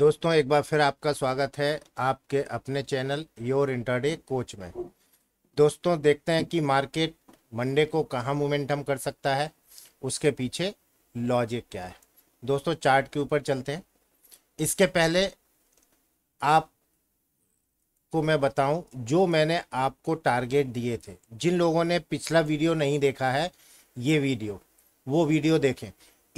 दोस्तों एक बार फिर आपका स्वागत है आपके अपने चैनल योर इंटरडे कोच में दोस्तों देखते हैं कि मार्केट मंडे को कहाँ मोमेंटम कर सकता है उसके पीछे लॉजिक क्या है दोस्तों चार्ट के ऊपर चलते हैं इसके पहले आप को मैं बताऊं जो मैंने आपको टारगेट दिए थे जिन लोगों ने पिछला वीडियो नहीं देखा है ये वीडियो वो वीडियो देखें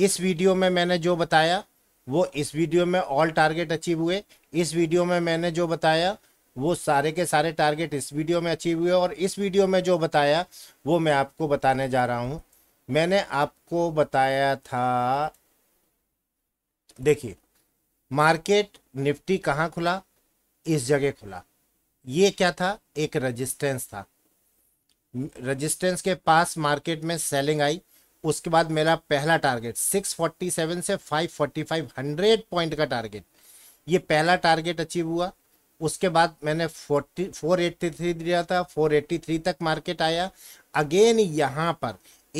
इस वीडियो में मैंने जो बताया वो इस वीडियो में ऑल टारगेट अचीव हुए इस वीडियो में मैंने जो बताया वो सारे के सारे टारगेट इस वीडियो में अचीव हुए और इस वीडियो में जो बताया वो मैं आपको बताने जा रहा हूँ मैंने आपको बताया था देखिए मार्केट निफ्टी कहाँ खुला इस जगह खुला ये क्या था एक रजिस्टेंस था रजिस्टेंस के पास मार्केट में सेलिंग आई उसके बाद मेरा पहला टारगेट 647 से 545 हंड्रेड पॉइंट का टारगेट ये पहला टारगेट अचीव हुआ उसके बाद मैंने 40 483 दिया था 483 तक मार्केट आया अगेन यहाँ पर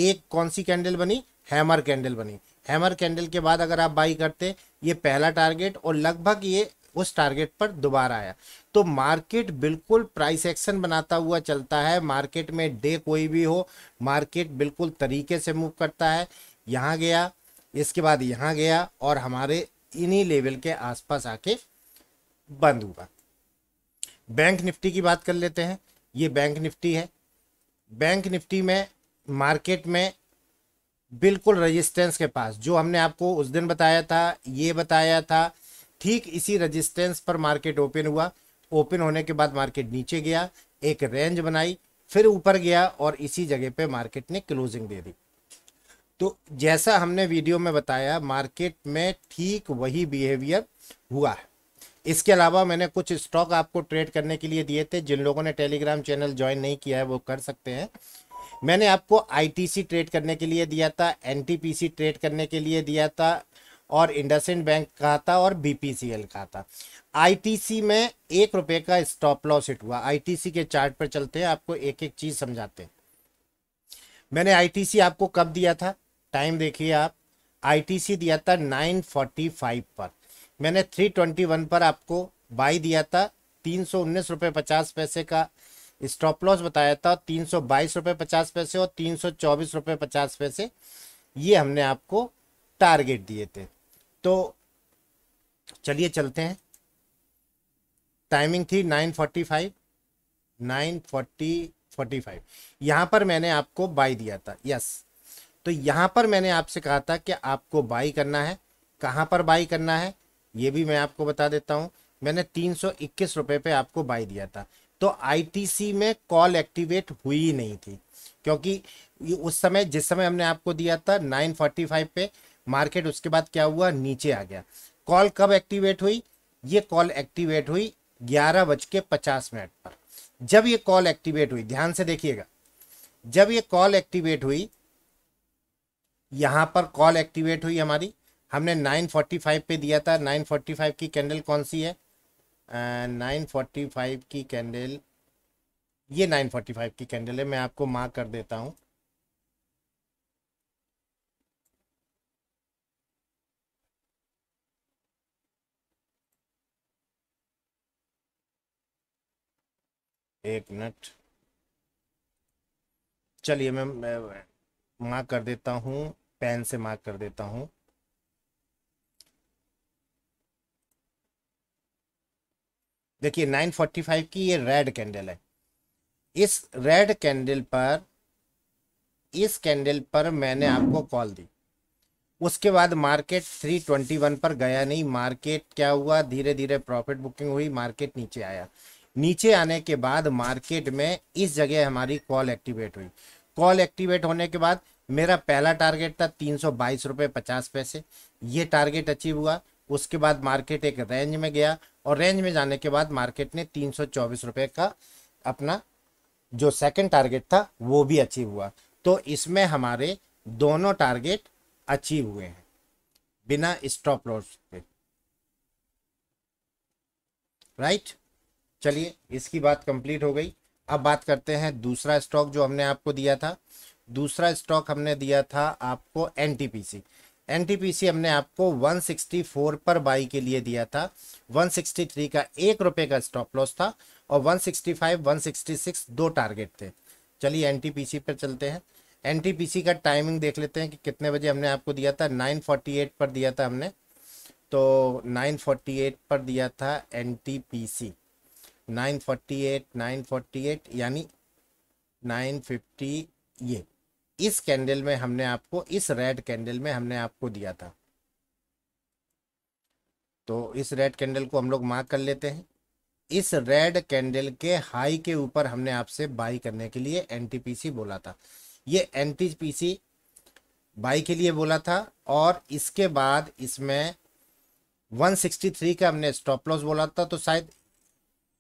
एक कौन सी कैंडल बनी हैमर कैंडल बनी हैमर कैंडल के बाद अगर आप बाई करते ये पहला टारगेट और लगभग ये उस टारगेट पर दोबारा आया तो मार्केट बिल्कुल प्राइस एक्शन बनाता हुआ चलता है मार्केट में डे कोई भी हो मार्केट बिल्कुल तरीके से मूव करता है यहाँ गया इसके बाद यहाँ गया और हमारे इन्हीं लेवल के आसपास आके बंद हुआ बैंक निफ्टी की बात कर लेते हैं ये बैंक निफ्टी है बैंक निफ्टी में मार्केट में बिल्कुल रेजिस्टेंस के पास जो हमने आपको उस दिन बताया था ये बताया था ठीक इसी रजिस्टेंस पर मार्केट ओपन हुआ ओपन होने के बाद मार्केट नीचे गया एक रेंज बनाई फिर ऊपर गया और इसी जगह पे मार्केट ने क्लोजिंग दे दी तो जैसा हमने वीडियो में बताया मार्केट में ठीक वही बिहेवियर हुआ है इसके अलावा मैंने कुछ स्टॉक आपको ट्रेड करने के लिए दिए थे जिन लोगों ने टेलीग्राम चैनल ज्वाइन नहीं किया है वो कर सकते हैं मैंने आपको आईटीसी ट्रेड करने के लिए दिया था एनटीपीसी ट्रेड करने के लिए दिया था और इंडसेंड बैंक का था और बीपीसीएल का था आईटीसी में एक रुपए का स्टॉप लॉस हिट हुआ आईटीसी के चार्ट पर चलते हैं आपको एक एक चीज़ समझाते हैं मैंने आईटीसी आपको कब दिया था टाइम देखिए आप आईटीसी दिया था 945 पर मैंने 321 पर आपको बाई दिया था तीन सौ उन्नीस रुपये पचास पैसे का स्टॉप लॉस बताया था तीन सौ बाईस रुपये पचास पैसे और तीन सौ चौबीस रुपये पचास पैसे ये हमने आपको टारगेट दिए थे तो चलिए चलते हैं टाइमिंग थी nine forty five nine forty forty five यहाँ पर मैंने आपको बाई दिया था यस तो यहाँ पर मैंने आपसे कहा था कि आपको बाई करना है कहाँ पर बाई करना है ये भी मैं आपको बता देता हूँ मैंने तीन सौ इक्कीस रुपये पे आपको बाई दिया था तो आईटीसी में कॉल एक्टिवेट हुई नहीं थी क्योंकि उस समय जिस समय हमने आपको दिया था नाइन फोर्टी फाइव पे मार्केट उसके बाद क्या हुआ नीचे आ गया कॉल कब एक्टिवेट हुई ये कॉल एक्टिवेट हुई ग्यारह बज के पचास मिनट पर जब ये कॉल एक्टिवेट हुई ध्यान से देखिएगा जब ये कॉल एक्टिवेट हुई यहां पर कॉल एक्टिवेट हुई हमारी हमने 945 पे दिया था 945 की कैंडल कौन सी है नाइन फोर्टी फाइव की कैंडल ये नाइन फोर्टी फाइव की कैंडल है मैं आपको मार्क कर देता हूं एक मिनट चलिए मैं, मैं मार्क कर देता हूँ पेन से मार्क कर देता हूँ देखिए 945 की ये रेड कैंडल है इस रेड कैंडल पर इस कैंडल पर मैंने आपको कॉल दी उसके बाद मार्केट 321 पर गया नहीं मार्केट क्या हुआ धीरे धीरे प्रॉफिट बुकिंग हुई मार्केट नीचे आया नीचे आने के बाद मार्केट में इस जगह हमारी कॉल एक्टिवेट हुई कॉल एक्टिवेट होने के बाद मेरा पहला टारगेट था तीन सौ बाईस रुपये पचास पैसे ये टारगेट अचीव हुआ उसके बाद मार्केट एक रेंज में गया और रेंज में जाने के बाद मार्केट ने तीन सौ चौबीस रुपये का अपना जो सेकंड टारगेट था वो भी अचीव हुआ तो इसमें हमारे दोनों टारगेट अचीव हुए हैं बिना स्टॉप लॉस के राइट चलिए इसकी बात कंप्लीट हो गई अब बात करते हैं दूसरा स्टॉक जो हमने आपको दिया था दूसरा स्टॉक हमने दिया था आपको एन एनटीपीसी हमने आपको 164 पर बाई के लिए दिया था 163 का एक रुपए का स्टॉप लॉस था और 165 166 दो टारगेट थे चलिए एनटीपीसी पर चलते हैं एनटीपीसी का टाइमिंग देख लेते हैं कि कितने बजे हमने आपको दिया था 948 पर दिया था हमने तो 948 पर दिया था NTPC forty eight nine forty eight यानी नाइन फिफ्टी ये इस कैंडल में हमने आपको इस रेड कैंडल में हमने आपको दिया था तो इस रेड कैंडल को हम लोग मार्क कर लेते हैं इस रेड कैंडल के हाई के ऊपर हमने आपसे बाई करने के लिए एनटीपीसी बोला था ये एनटीपीसी बाई के लिए बोला था और इसके बाद इसमें 163 का हमने स्टॉप लॉस बोला था तो शायद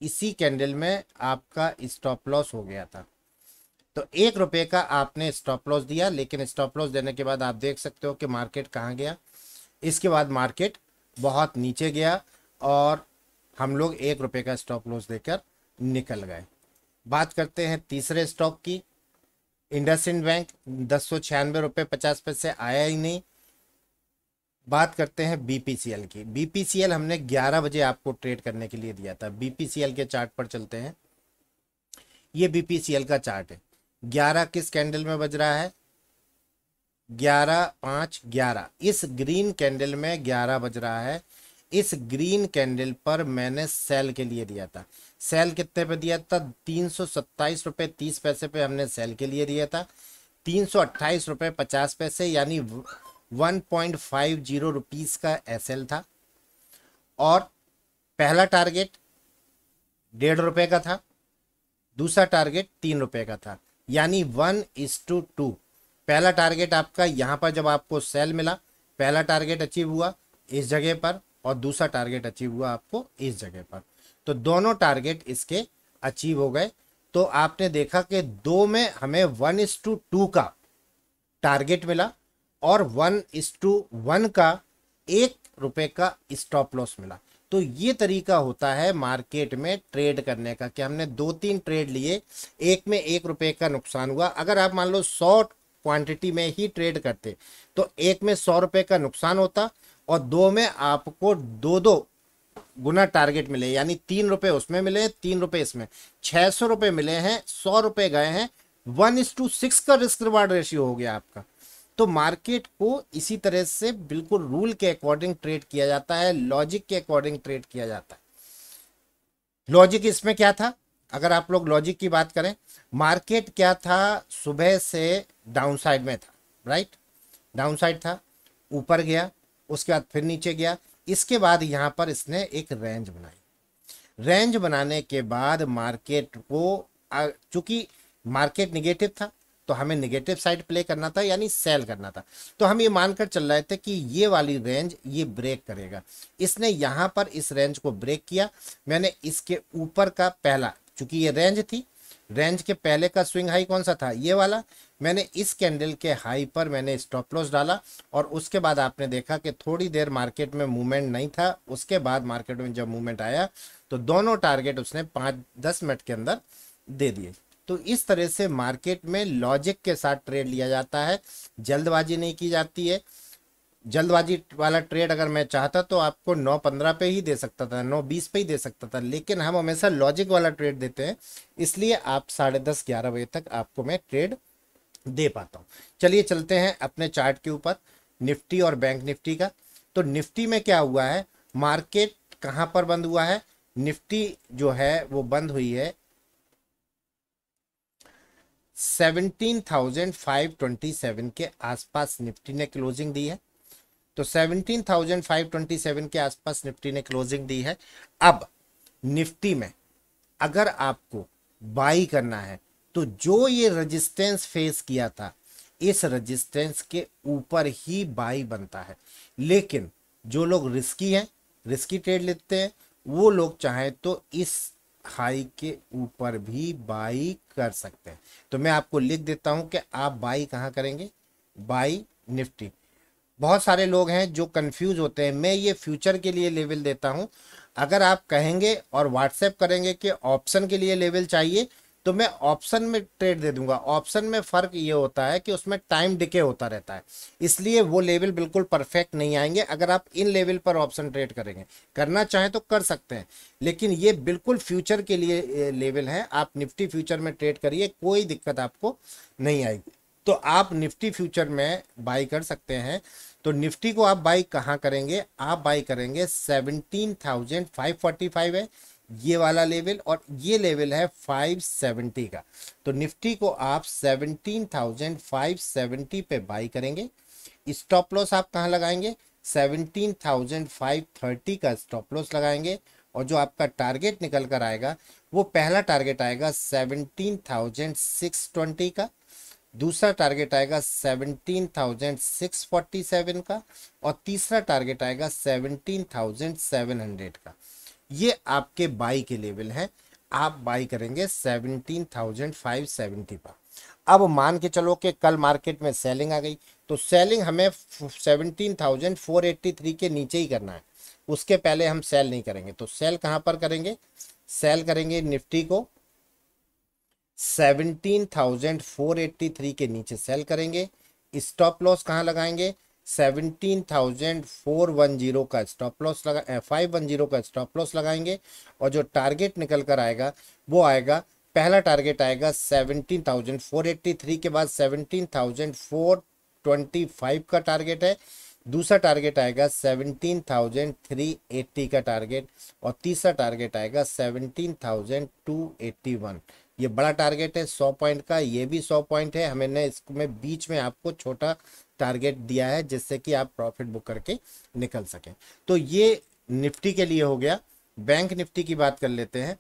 इसी कैंडल में आपका स्टॉप लॉस हो गया था तो एक रुपये का आपने स्टॉप लॉस दिया लेकिन स्टॉप लॉस देने के बाद आप देख सकते हो कि मार्केट कहाँ गया इसके बाद मार्केट बहुत नीचे गया और हम लोग एक रुपये का स्टॉप लॉस देकर निकल गए बात करते हैं तीसरे स्टॉक की इंडस बैंक दस सौ छियानवे रुपये पचास पैसे आया ही नहीं बात करते हैं बीपीसीएल की बीपीसीएल हमने 11 बजे आपको ट्रेड करने के लिए दिया था बीपीसीएल के चार्ट पर चलते हैं ये बीपीसीएल का चार्ट है 11 किस कैंडल में बज रहा है 11 पांच 11 इस ग्रीन कैंडल में 11 बज रहा है इस ग्रीन कैंडल पर मैंने सेल के लिए दिया था सेल कितने पे दिया था तीन सौ सत्ताईस रुपये तीस पैसे पे हमने सेल के लिए दिया था तीन सौ अट्ठाईस रुपये पचास पैसे यानी one point five zero rupees का एस था और पहला टारगेट डेढ़ रुपए का था दूसरा टारगेट तीन रुपए का था यानी वन इज टू टू पहला टारगेट आपका यहां पर जब आपको सेल मिला पहला टारगेट अचीव हुआ इस जगह पर और दूसरा टारगेट अचीव हुआ आपको इस जगह पर तो दोनों टारगेट इसके अचीव हो गए तो आपने देखा कि दो में हमें वन इज टू टू का टारगेट मिला और वन इस टू वन का एक रुपए का स्टॉप लॉस मिला तो ये तरीका होता है मार्केट में ट्रेड करने का कि हमने दो तीन ट्रेड लिए एक में एक रुपए का नुकसान हुआ अगर आप मान लो सौ क्वांटिटी में ही ट्रेड करते तो एक में सौ रुपए का नुकसान होता और दो में आपको दो दो गुना टारगेट मिले यानी तीन रुपए उसमें मिले तीन रुपए इसमें छह सौ रुपए मिले हैं सौ रुपए गए हैं वन इस टू सिक्स का रिस्क रिवार्ड रेशियो हो गया आपका तो मार्केट को इसी तरह से बिल्कुल रूल के अकॉर्डिंग ट्रेड किया जाता है लॉजिक के अकॉर्डिंग ट्रेड किया जाता है लॉजिक इसमें क्या था अगर आप लोग लॉजिक की बात करें मार्केट क्या था सुबह से डाउनसाइड में था राइट डाउनसाइड था ऊपर गया उसके बाद फिर नीचे गया इसके बाद यहां पर इसने एक रेंज बनाई रेंज बनाने के बाद मार्केट को चूंकि मार्केट निगेटिव था तो हमें नेगेटिव साइड प्ले करना था यानी सेल करना था तो हम ये मानकर चल रहे थे कि ये वाली रेंज ये ब्रेक करेगा इसने यहाँ पर इस रेंज को ब्रेक किया मैंने इसके ऊपर का पहला चूंकि ये रेंज थी रेंज के पहले का स्विंग हाई कौन सा था ये वाला मैंने इस कैंडल के हाई पर मैंने स्टॉप लॉस डाला और उसके बाद आपने देखा कि थोड़ी देर मार्केट में मूवमेंट नहीं था उसके बाद मार्केट में जब मूवमेंट आया तो दोनों टारगेट उसने पाँच दस मिनट के अंदर दे दिए तो इस तरह से मार्केट में लॉजिक के साथ ट्रेड लिया जाता है जल्दबाजी नहीं की जाती है जल्दबाजी वाला ट्रेड अगर मैं चाहता तो आपको नौ पंद्रह पे ही दे सकता था नौ बीस पे ही दे सकता था लेकिन हम हमेशा लॉजिक वाला ट्रेड देते हैं इसलिए आप साढ़े दस ग्यारह बजे तक आपको मैं ट्रेड दे पाता हूँ चलिए चलते हैं अपने चार्ट के ऊपर निफ्टी और बैंक निफ्टी का तो निफ्टी में क्या हुआ है मार्केट कहाँ पर बंद हुआ है निफ्टी जो है वो बंद हुई है 17,527 के आसपास निफ्टी ने क्लोजिंग दी है तो 17,527 के आसपास निफ्टी ने क्लोजिंग दी है अब निफ्टी में अगर आपको बाई करना है तो जो ये रेजिस्टेंस फेस किया था इस रेजिस्टेंस के ऊपर ही बाई बनता है लेकिन जो लोग रिस्की हैं रिस्की ट्रेड लेते हैं वो लोग चाहें तो इस हाई के ऊपर भी बाई कर सकते हैं तो मैं आपको लिख देता हूं कि आप बाई कहां करेंगे बाई निफ्टी बहुत सारे लोग हैं जो कंफ्यूज होते हैं मैं ये फ्यूचर के लिए लेवल देता हूं अगर आप कहेंगे और व्हाट्सएप करेंगे कि ऑप्शन के लिए लेवल चाहिए तो मैं ऑप्शन में ट्रेड दे दूंगा ऑप्शन में फ़र्क ये होता है कि उसमें टाइम डिके होता रहता है इसलिए वो लेवल बिल्कुल परफेक्ट नहीं आएंगे अगर आप इन लेवल पर ऑप्शन ट्रेड करेंगे करना चाहें तो कर सकते हैं लेकिन ये बिल्कुल फ्यूचर के लिए लेवल है आप निफ्टी फ्यूचर में ट्रेड करिए कोई दिक्कत आपको नहीं आएगी तो आप निफ्टी फ्यूचर में बाई कर सकते हैं तो निफ्टी को आप बाई कहाँ करेंगे आप बाई करेंगे seventeen thousand five forty five है ये वाला लेवल और ये लेवल है 570 का तो निफ्टी को आप 17,570 पे बाई करेंगे स्टॉप लॉस आप कहाँ लगाएंगे 17,530 का स्टॉप लॉस लगाएंगे और जो आपका टारगेट निकल कर आएगा वो पहला टारगेट आएगा 17,620 का दूसरा टारगेट आएगा 17,647 का और तीसरा टारगेट आएगा 17,700 का ये आपके बाई के लेवल है आप बाई करेंगे सेवनटीन थाउजेंड फाइव सेवेंटी पर अब मान के चलो कि कल मार्केट में सेलिंग आ गई तो सेलिंग हमें seventeen thousand four eighty three के नीचे ही करना है उसके पहले हम सेल नहीं करेंगे तो सेल कहाँ पर करेंगे सेल करेंगे निफ्टी को seventeen thousand four eighty three के नीचे सेल करेंगे स्टॉप लॉस कहाँ लगाएंगे seventeen thousand four one zero का स्टॉप लॉस लगा फाइव वन जीरो का स्टॉप लॉस लगाएंगे और जो टारगेट निकल कर आएगा वो आएगा पहला टारगेट आएगा seventeen thousand four eighty three के बाद seventeen thousand four twenty five का टारगेट है दूसरा टारगेट आएगा सेवनटीन थाउजेंड थ्री एट्टी का टारगेट और तीसरा टारगेट आएगा seventeen thousand two eighty one ये बड़ा टारगेट है सौ पॉइंट का ये भी सौ पॉइंट है हमने इसमें बीच में आपको छोटा टारगेट दिया है जिससे कि आप प्रॉफिट बुक करके निकल सकें तो ये निफ्टी के लिए हो गया बैंक निफ्टी की बात कर लेते हैं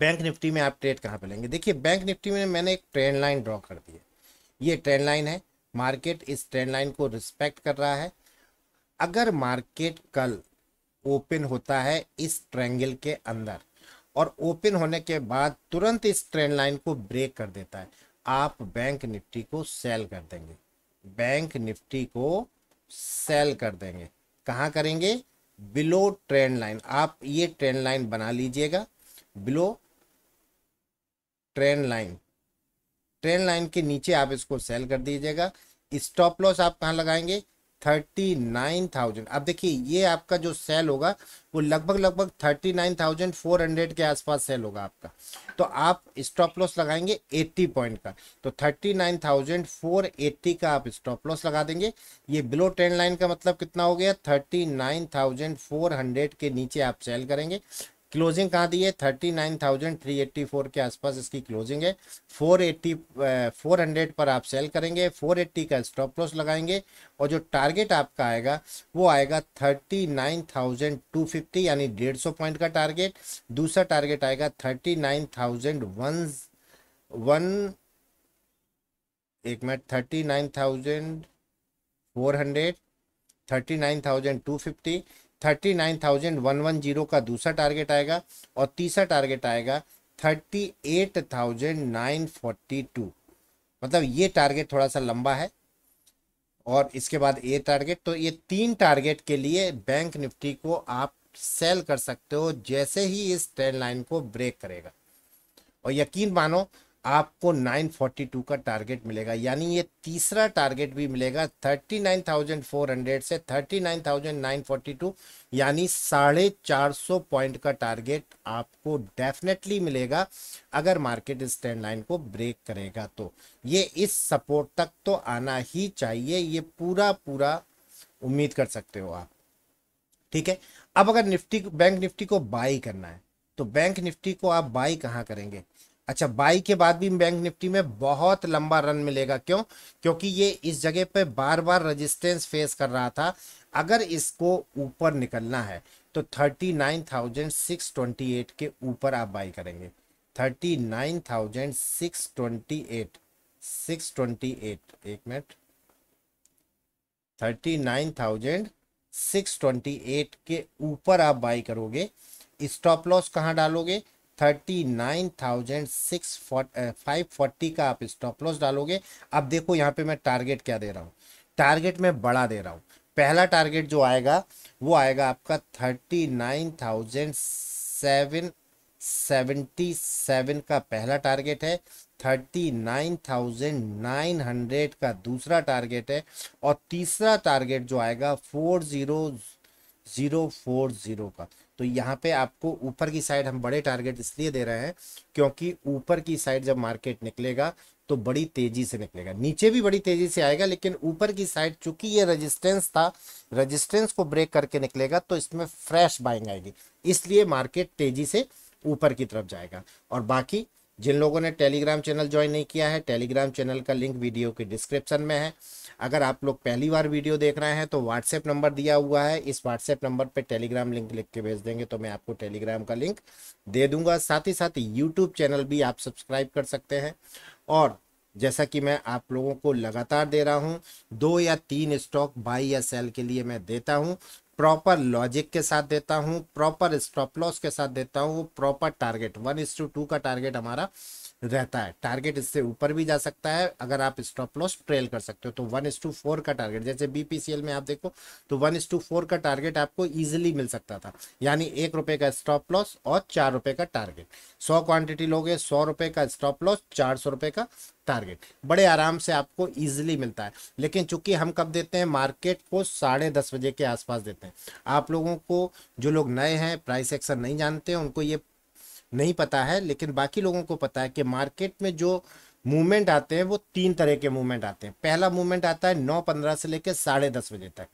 बैंक निफ्टी में आप ट्रेड कहाँ पे लेंगे देखिए बैंक निफ्टी में मैंने एक ट्रेंड लाइन ड्रॉ कर दी है ये ट्रेंड लाइन है मार्केट इस ट्रेंड लाइन को रिस्पेक्ट कर रहा है अगर मार्केट कल ओपन होता है इस ट्रैंगल के अंदर और ओपन होने के बाद तुरंत इस ट्रेंड लाइन को ब्रेक कर देता है आप बैंक निफ्टी को सेल कर देंगे बैंक निफ्टी को सेल कर देंगे कहाँ करेंगे बिलो ट्रेंड लाइन आप ये ट्रेंड लाइन बना लीजिएगा below trend line trend line के नीचे आप इसको सेल कर दीजिएगा स्टॉप लॉस आप कहाँ लगाएंगे थर्टी नाइन थाउजेंड अब देखिए ये आपका जो सेल होगा वो लगभग लगभग thirty nine thousand four hundred के आसपास सेल होगा आपका तो आप स्टॉप लॉस लगाएंगे एट्टी पॉइंट का तो thirty nine thousand four eighty का आप स्टॉप लॉस लगा देंगे ये बिलो ट्रेंड लाइन का मतलब कितना हो गया thirty nine thousand four hundred के नीचे आप सेल करेंगे क्लोजिंग कहाँ दी है thirty nine thousand three eighty four के आसपास इसकी क्लोजिंग है फोर एट्टी फोर हंड्रेड पर आप सेल करेंगे फोर एट्टी का स्टॉप लॉस लगाएंगे और जो टारगेट आपका आएगा वो आएगा thirty nine thousand two fifty यानी डेढ़ सौ पॉइंट का टारगेट दूसरा टारगेट आएगा thirty nine thousand one one एक मिनट thirty nine thousand four hundred thirty nine thousand two fifty thirty nine thousand one one zero का दूसरा टारगेट आएगा और तीसरा टारगेट आएगा thirty eight thousand nine forty two मतलब ये टारगेट थोड़ा सा लंबा है और इसके बाद ये टारगेट तो ये तीन टारगेट के लिए बैंक निफ्टी को आप सेल कर सकते हो जैसे ही इस ट्रेंड लाइन को ब्रेक करेगा और यकीन मानो आपको 942 का टारगेट मिलेगा यानी ये तीसरा टारगेट भी मिलेगा 39,400 से 39,942 यानी साढ़े चार सौ पॉइंट का टारगेट आपको डेफिनेटली मिलेगा अगर मार्केट इस ट्रेंड लाइन को ब्रेक करेगा तो ये इस सपोर्ट तक तो आना ही चाहिए ये पूरा पूरा उम्मीद कर सकते हो आप ठीक है अब अगर निफ्टी बैंक निफ्टी को बाई करना है तो बैंक निफ्टी को आप बाई कहाँ करेंगे अच्छा बाई के बाद भी बैंक निफ्टी में बहुत लंबा रन मिलेगा क्यों क्योंकि ये इस जगह पे बार बार रेजिस्टेंस फेस कर रहा था अगर इसको ऊपर निकलना है तो 39,628 के ऊपर आप बाई करेंगे 39,628 628 एक मिनट 39,628 के ऊपर आप बाई करोगे स्टॉप लॉस कहाँ डालोगे थर्टी का आप स्टॉप लॉस डालोगे अब देखो यहाँ पे मैं टारगेट क्या दे रहा हूँ टारगेट मैं बड़ा दे रहा हूँ पहला टारगेट जो आएगा वो आएगा आपका thirty nine thousand seven seventy seven का पहला टारगेट है thirty nine thousand nine hundred का दूसरा टारगेट है और तीसरा टारगेट जो आएगा four zero zero four zero का तो यहाँ पे आपको ऊपर की साइड हम बड़े टारगेट इसलिए दे रहे हैं क्योंकि ऊपर की साइड जब मार्केट निकलेगा तो बड़ी तेजी से निकलेगा नीचे भी बड़ी तेजी से आएगा लेकिन ऊपर की साइड चूंकि ये रेजिस्टेंस था रेजिस्टेंस को ब्रेक करके निकलेगा तो इसमें फ्रेश बाइंग आएगी इसलिए मार्केट तेजी से ऊपर की तरफ जाएगा और बाकी जिन लोगों ने टेलीग्राम चैनल ज्वाइन नहीं किया है टेलीग्राम चैनल का लिंक वीडियो के डिस्क्रिप्शन में है अगर आप लोग पहली बार वीडियो देख रहे हैं तो व्हाट्सएप नंबर दिया हुआ है इस व्हाट्सएप नंबर पर टेलीग्राम लिंक लिख के भेज देंगे तो मैं आपको टेलीग्राम का लिंक दे दूंगा साथ ही साथ यूट्यूब चैनल भी आप सब्सक्राइब कर सकते हैं और जैसा कि मैं आप लोगों को लगातार दे रहा हूं दो या तीन स्टॉक बाई या सेल के लिए मैं देता हूं प्रॉपर लॉजिक के साथ देता हूँ प्रॉपर स्टॉप लॉस के साथ देता हूँ वो proper target one is to का टारगेट हमारा रहता है टारगेट इससे ऊपर भी जा सकता है अगर आप स्टॉप लॉस ट्रेल कर सकते हो तो वन इस टू फोर का टारगेट जैसे बीपीसीएल में आप देखो तो वन इस टू फोर का टारगेट आपको ईजिली मिल सकता था यानी एक रुपये का स्टॉप लॉस और चार रुपये का टारगेट सौ क्वांटिटी लोगे सौ रुपये का स्टॉप लॉस चार सौ रुपये का टारगेट बड़े आराम से आपको इजीली मिलता है लेकिन चूंकि हम कब देते हैं मार्केट को साढ़े दस बजे के आसपास देते हैं आप लोगों को जो लोग नए हैं प्राइस एक्शन नहीं जानते उनको ये नहीं पता है लेकिन बाकी लोगों को पता है कि मार्केट में जो मूवमेंट आते हैं वो तीन तरह के मूवमेंट आते हैं पहला मूवमेंट आता है नौ पंद्रह से लेकर साढ़े दस बजे तक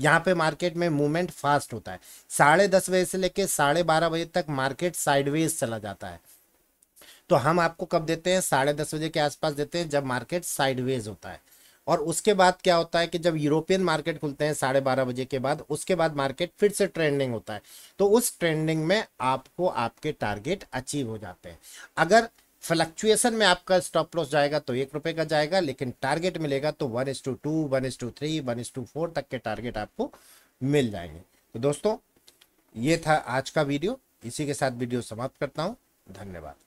यहाँ पे मार्केट में मूवमेंट फास्ट होता है साढ़े दस बजे से लेकर साढ़े बारह बजे तक मार्केट साइडवेज चला जाता है तो हम आपको कब देते हैं साढ़े दस बजे के आसपास देते हैं जब मार्केट साइडवेज होता है और उसके बाद क्या होता है कि जब यूरोपियन मार्केट खुलते हैं साढ़े बारह बजे के बाद उसके बाद मार्केट फिर से ट्रेंडिंग होता है तो उस ट्रेंडिंग में आपको आपके टारगेट अचीव हो जाते हैं अगर फ्लक्चुएशन में आपका स्टॉप लॉस जाएगा तो एक रुपए का जाएगा लेकिन टारगेट मिलेगा तो one is to two one is to three one is to four तक के टारगेट आपको मिल जाएंगे तो दोस्तों ये था आज का वीडियो इसी के साथ वीडियो समाप्त करता हूँ धन्यवाद